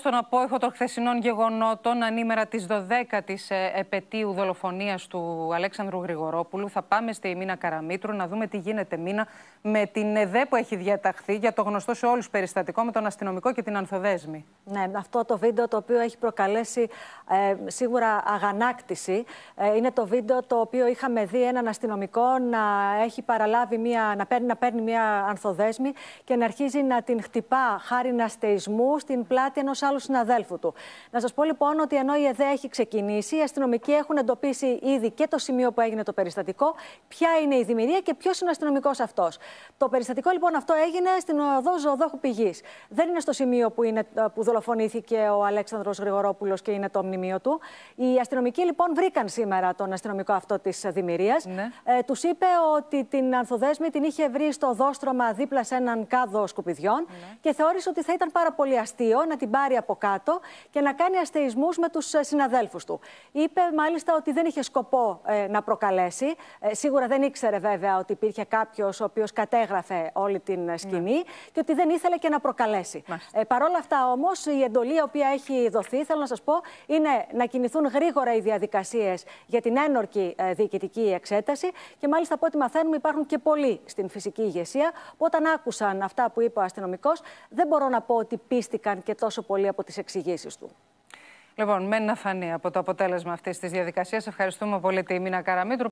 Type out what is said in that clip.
Στον απόϊχο των χθεσινών γεγονότων, ανήμερα της 12η ε, επαιτίου δολοφονίας του Αλέξανδρου Γρηγορόπουλου, θα πάμε στη Μίνα Καραμίτρου να δούμε τι γίνεται μήνα με την ΕΔΕ που έχει διαταχθεί για το γνωστό σε όλους περιστατικό με τον αστυνομικό και την Ανθοδέσμη. Ναι, αυτό το βίντεο το οποίο έχει προκαλέσει ε, σίγουρα αγανάκτηση. Ε, είναι το βίντεο το οποίο είχαμε δει έναν αστυνομικό να έχει παραλάβει μια, να παίρνει, να παίρνει μια Ανθοδέσμη και να αρχίζει να την χτυπά χάρη στην πλάτη ενός άλλου συναδέλφου του. Να σας πω λοιπόν ότι ενώ η ΕΔΕ έχει ξεκινήσει, οι αστυνομικοί έχουν εντοπίσει ήδη και το σημείο που έγινε το περιστατικό, ποια είναι η δημιουργία και ποιος είναι ο αστυνομικός αυτός. Το περιστατικό λοιπόν αυτό έγινε στην οδό Ζωοδόχου Πηγής. Δεν είναι στο σημείο που, είναι, ε, που δολοφονήθηκε ο Αλέξανδρος Γρηγορόπουλος και είναι το μνημείο του. Οι αστυνομικοί λοιπόν βρήκαν σήμερα τον αστυνομικό αυτό της δημιουργίας. Ναι. Ε, τους είπε ότι την ανθοδέσμη την είχε βρει στο δόστρωμα δίπλα σε έναν κάδο σκουπιδιών ναι. και θεώρησε ότι θα ήταν πάρα πολύ αστείο να την πάρει από κάτω και να κάνει αστεισμού με τους ε, συναδέλφους του. Είπε μάλιστα ότι δεν είχε σκοπό ε, να προκαλέσει. Ε, σίγουρα δεν ήξερε βέβαια ότι υπήρχε κάποιος ο οποίος κατέγραφε όλη την ε, σκηνή ναι. και ότι δεν ήθελε και να προκαλέσει. Ε, Παρ' όλα αυτά όμως, η εντολή η οποία έχει δοθεί, θέλω να σας πω, είναι να κινηθούν γρήγορα οι διαδικασίες για την ένορκη ε, διοικητική εξέταση και μάλιστα από ό,τι μαθαίνουμε υπάρχουν και πολλοί στην φυσική ηγεσία που όταν άκουσαν αυτά που είπε ο αστυνομικός, δεν μπορώ να πω ότι πίστηκαν και τόσο πολύ από τις εξηγήσεις του. Λοιπόν, μένει να φανεί από το αποτέλεσμα αυτής της διαδικασίας. Ευχαριστούμε πολύ τη Μίνα Καραμίτρου.